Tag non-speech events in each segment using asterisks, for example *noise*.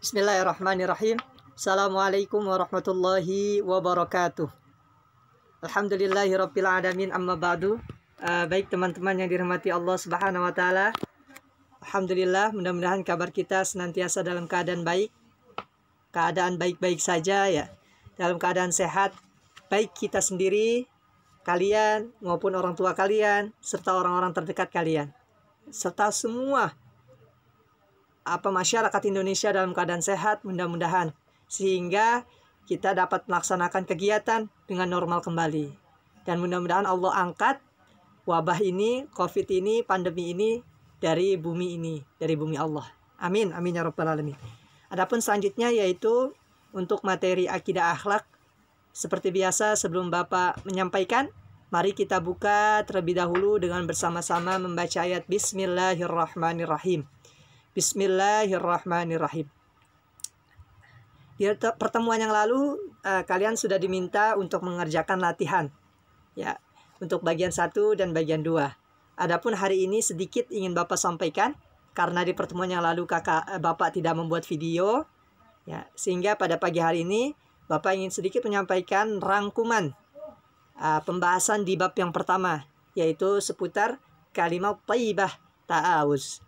Bismillahirrahmanirrahim. Assalamualaikum warahmatullahi wabarakatuh. Alhamdulillahi alamin amma ba'du. Uh, baik teman-teman yang dirahmati Allah Subhanahu wa taala. Alhamdulillah mudah-mudahan kabar kita senantiasa dalam keadaan baik. Keadaan baik-baik saja ya. Dalam keadaan sehat baik kita sendiri, kalian maupun orang tua kalian serta orang-orang terdekat kalian serta semua apa masyarakat Indonesia dalam keadaan sehat mudah-mudahan sehingga kita dapat melaksanakan kegiatan dengan normal kembali. Dan mudah-mudahan Allah angkat wabah ini, Covid ini, pandemi ini dari bumi ini, dari bumi Allah. Amin, amin ya robbal alamin. Adapun selanjutnya yaitu untuk materi akidah akhlak seperti biasa sebelum Bapak menyampaikan Mari kita buka terlebih dahulu dengan bersama-sama membaca ayat Bismillahirrahmanirrahim. Bismillahirrahmanirrahim. Di pertemuan yang lalu uh, kalian sudah diminta untuk mengerjakan latihan ya untuk bagian satu dan bagian dua. Adapun hari ini sedikit ingin Bapak sampaikan karena di pertemuan yang lalu Kakak eh, Bapak tidak membuat video ya sehingga pada pagi hari ini Bapak ingin sedikit menyampaikan rangkuman uh, pembahasan di bab yang pertama yaitu seputar kalimat taibah ta'awuz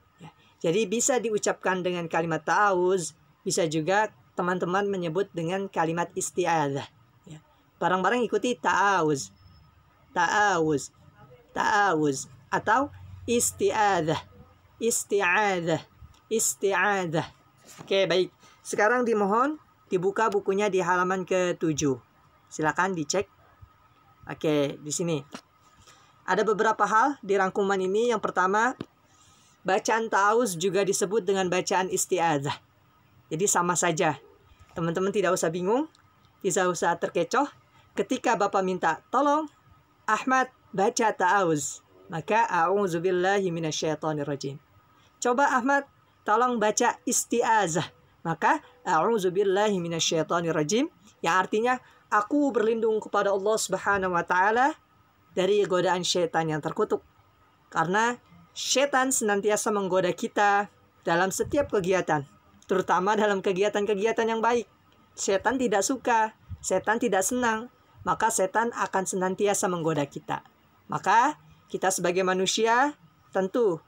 jadi bisa diucapkan dengan kalimat ta'awuz, bisa juga teman-teman menyebut dengan kalimat isti'adzah. Ya. Barang-barang ikuti ta'awuz, ta'awuz, ta'awuz, atau isti'adzah, isti'adzah, isti'adzah. Oke, baik. Sekarang dimohon dibuka bukunya di halaman ke-7. Silakan dicek. Oke, di sini. Ada beberapa hal di rangkuman ini. Yang pertama, Bacaan taus juga disebut dengan bacaan istiazah. Jadi sama saja. Teman-teman tidak usah bingung, tidak usah terkecoh. Ketika Bapak minta tolong, Ahmad baca ta'awuz. Maka a'udzubillahiminasyaitonirrojim. Coba Ahmad, tolong baca isti'azah. Maka a'udzubillahiminasyaitonirrojim. yang artinya aku berlindung kepada Allah Subhanahu wa taala dari godaan syaitan yang terkutuk. Karena Setan senantiasa menggoda kita dalam setiap kegiatan, terutama dalam kegiatan-kegiatan yang baik. Setan tidak suka, setan tidak senang, maka setan akan senantiasa menggoda kita. Maka kita sebagai manusia tentu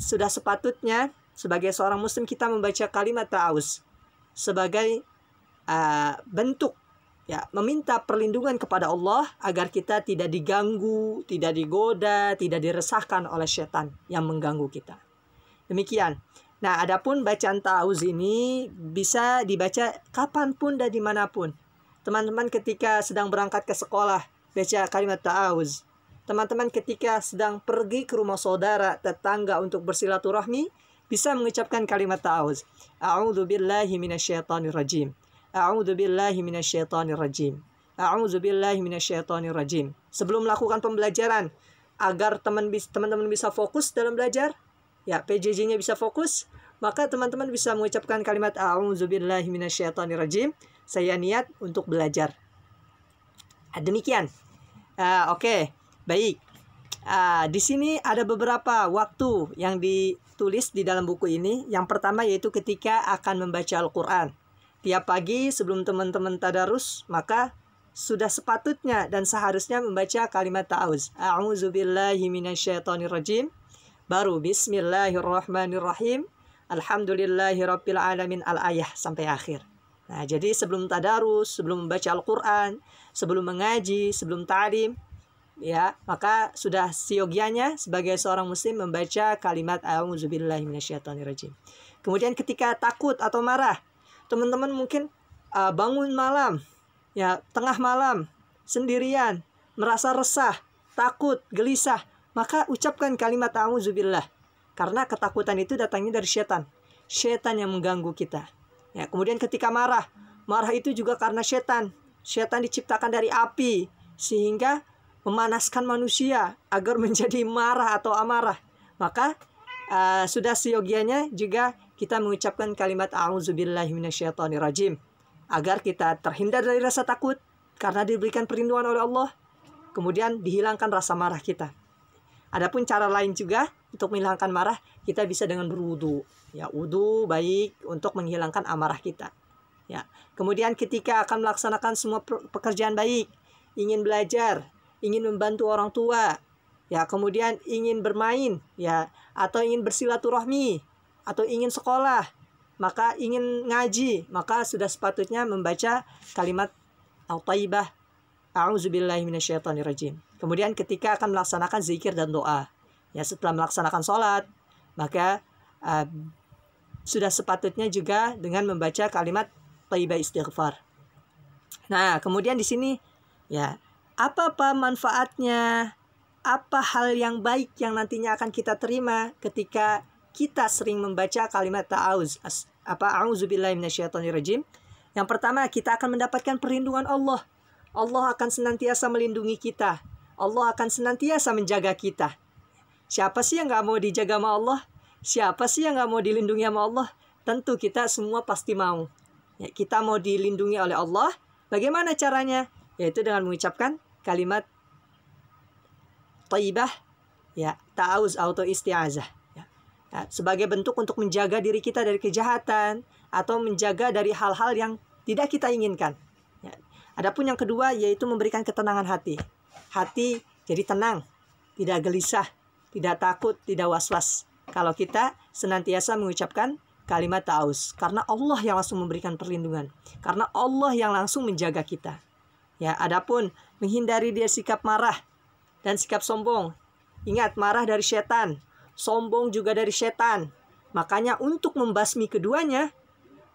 sudah sepatutnya sebagai seorang muslim kita membaca kalimat ta'awuz sebagai uh, bentuk ya meminta perlindungan kepada Allah agar kita tidak diganggu, tidak digoda, tidak diresahkan oleh setan yang mengganggu kita. Demikian. Nah, adapun bacaan ta'awuz ini bisa dibaca kapanpun dan dimanapun. Teman-teman ketika sedang berangkat ke sekolah, baca kalimat ta'awuz. Teman-teman ketika sedang pergi ke rumah saudara, tetangga untuk bersilaturahmi, bisa mengucapkan kalimat ta'awuz. A'udzu billahi minasyaitonir rajim. A'udzu billahi minasyaitonir rajim. A'udzu billahi minasyaitonir rajim. Sebelum melakukan pembelajaran agar teman-teman bisa fokus dalam belajar, ya PJJ-nya bisa fokus, maka teman-teman bisa mengucapkan kalimat a'udzu billahi minasyaitonir rajim. Saya niat untuk belajar. Ah, demikian. Uh, Oke, okay. baik. Uh, di sini ada beberapa waktu yang ditulis di dalam buku ini. Yang pertama yaitu ketika akan membaca Al-Quran tiap pagi sebelum teman-teman tadarus, maka sudah sepatutnya dan seharusnya membaca kalimat ta'awuz. A'udzubillahi minasyaitonirrajim. Baru bismillahirrahmanirrahim. Alhamdulillahi rabbil alamin al-ayah sampai akhir. Nah, jadi sebelum tadarus, sebelum membaca Al-Qur'an, sebelum mengaji, sebelum ta'lim, ya, maka sudah siogianya sebagai seorang muslim membaca kalimat a'udzubillahi minasyaitonirrajim. Kemudian ketika takut atau marah, teman-teman mungkin uh, bangun malam, ya tengah malam, sendirian, merasa resah, takut, gelisah, maka ucapkan kalimat auzubillah. Karena ketakutan itu datangnya dari setan. Setan yang mengganggu kita. Ya, kemudian ketika marah, marah itu juga karena setan. Setan diciptakan dari api sehingga memanaskan manusia agar *laughs* menjadi marah atau amarah. Maka uh, sudah siogianya juga kita mengucapkan kalimat a'udzubillahiminasyaitonirrajim agar kita terhindar dari rasa takut karena diberikan perlindungan oleh Allah. Kemudian dihilangkan rasa marah kita. Adapun cara lain juga untuk menghilangkan marah, kita bisa dengan berwudu. Ya, wudu baik untuk menghilangkan amarah kita. Ya. Kemudian ketika akan melaksanakan semua pekerjaan baik, ingin belajar, ingin membantu orang tua, ya kemudian ingin bermain, ya atau ingin bersilaturahmi, atau ingin sekolah, maka ingin ngaji, maka sudah sepatutnya membaca kalimat al-taibah a'udzubillahi Kemudian ketika akan melaksanakan zikir dan doa, ya setelah melaksanakan sholat, maka uh, sudah sepatutnya juga dengan membaca kalimat taibah istighfar. Nah, kemudian di sini ya apa apa manfaatnya apa hal yang baik yang nantinya akan kita terima ketika kita sering membaca kalimat ta'awuz apa auzubillahi minasyaitonirrajim. Yang pertama, kita akan mendapatkan perlindungan Allah. Allah akan senantiasa melindungi kita. Allah akan senantiasa menjaga kita. Siapa sih yang nggak mau dijaga sama Allah? Siapa sih yang nggak mau dilindungi sama Allah? Tentu kita semua pasti mau. Ya, kita mau dilindungi oleh Allah. Bagaimana caranya? Yaitu dengan mengucapkan kalimat taibah ya ta'awuz auto isti'azah Ya, sebagai bentuk untuk menjaga diri kita dari kejahatan atau menjaga dari hal-hal yang tidak kita inginkan. Ya. Adapun yang kedua yaitu memberikan ketenangan hati. Hati jadi tenang, tidak gelisah, tidak takut, tidak was-was. Kalau kita senantiasa mengucapkan kalimat taus karena Allah yang langsung memberikan perlindungan, karena Allah yang langsung menjaga kita. Ya, adapun menghindari dia sikap marah dan sikap sombong. Ingat, marah dari setan, sombong juga dari setan. Makanya untuk membasmi keduanya,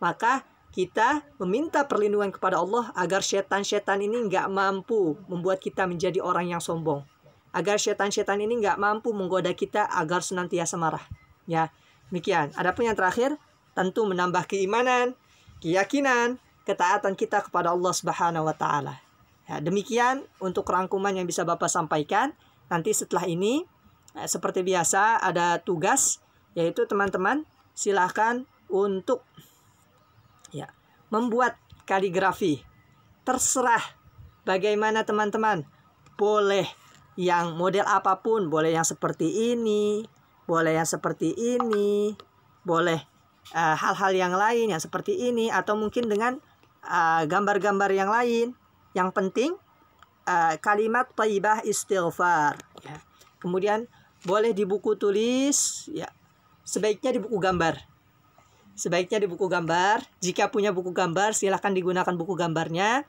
maka kita meminta perlindungan kepada Allah agar setan-setan ini nggak mampu membuat kita menjadi orang yang sombong. Agar setan-setan ini nggak mampu menggoda kita agar senantiasa marah. Ya, demikian. Adapun yang terakhir, tentu menambah keimanan, keyakinan, ketaatan kita kepada Allah Subhanahu wa taala. Ya, demikian untuk rangkuman yang bisa Bapak sampaikan. Nanti setelah ini Nah, seperti biasa ada tugas yaitu teman-teman silahkan untuk ya membuat kaligrafi. Terserah bagaimana teman-teman. Boleh yang model apapun, boleh yang seperti ini, boleh yang seperti ini, boleh eh, hal-hal uh, yang lain yang seperti ini atau mungkin dengan eh, gambar-gambar uh, yang lain. Yang penting uh, kalimat taibah istighfar ya. Kemudian boleh di buku tulis ya sebaiknya di buku gambar sebaiknya di buku gambar jika punya buku gambar silahkan digunakan buku gambarnya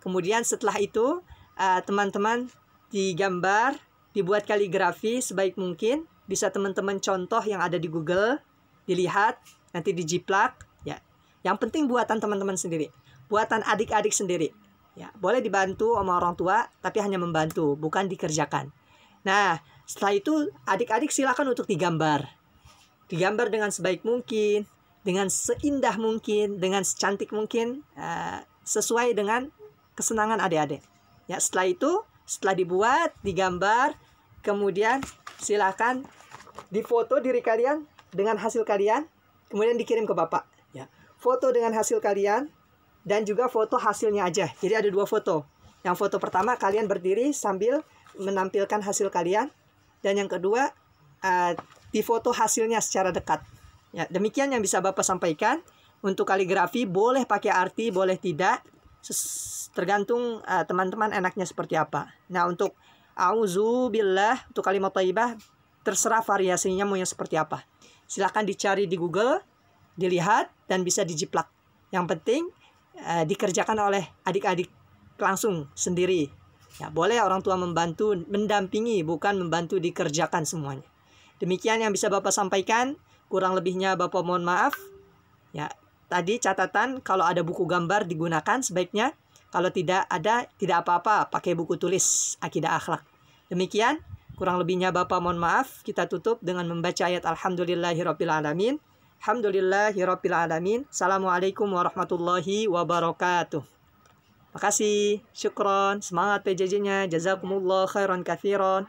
kemudian setelah itu eh, teman-teman uh, digambar dibuat kaligrafi sebaik mungkin bisa teman-teman contoh yang ada di Google dilihat nanti dijiplak ya yang penting buatan teman-teman sendiri buatan adik-adik sendiri ya boleh dibantu sama orang tua tapi hanya membantu bukan dikerjakan nah setelah itu adik-adik silakan untuk digambar. Digambar dengan sebaik mungkin, dengan seindah mungkin, dengan secantik mungkin, uh, sesuai dengan kesenangan adik-adik. Ya, setelah itu, setelah dibuat, digambar, kemudian silakan difoto diri kalian dengan hasil kalian, kemudian dikirim ke bapak. Ya, foto dengan hasil kalian dan juga foto hasilnya aja. Jadi ada dua foto. Yang foto pertama kalian berdiri sambil menampilkan hasil kalian dan yang kedua uh, eh, foto hasilnya secara dekat. Ya, demikian yang bisa Bapak sampaikan. Untuk kaligrafi boleh pakai arti, boleh tidak, tergantung eh, teman-teman uh, enaknya seperti apa. Nah, untuk auzubillah untuk kalimat taibah terserah variasinya mau yang seperti apa. Silahkan dicari di Google, dilihat dan bisa dijiplak. Yang penting uh, dikerjakan oleh adik-adik langsung sendiri Ya, boleh orang tua membantu, mendampingi, bukan membantu dikerjakan semuanya. Demikian yang bisa Bapak sampaikan. Kurang lebihnya Bapak mohon maaf. Ya, tadi catatan kalau ada buku gambar digunakan sebaiknya. Kalau tidak ada, tidak apa-apa, pakai buku tulis akidah akhlak. Demikian, kurang lebihnya Bapak mohon maaf. Kita tutup dengan membaca ayat Alhamdulillahirabbil alamin. Alhamdulillahirabbil alamin. Assalamualaikum warahmatullahi wabarakatuh. Makasih, syukron, semangat PJJ-nya, jazakumullah khairan kathiron.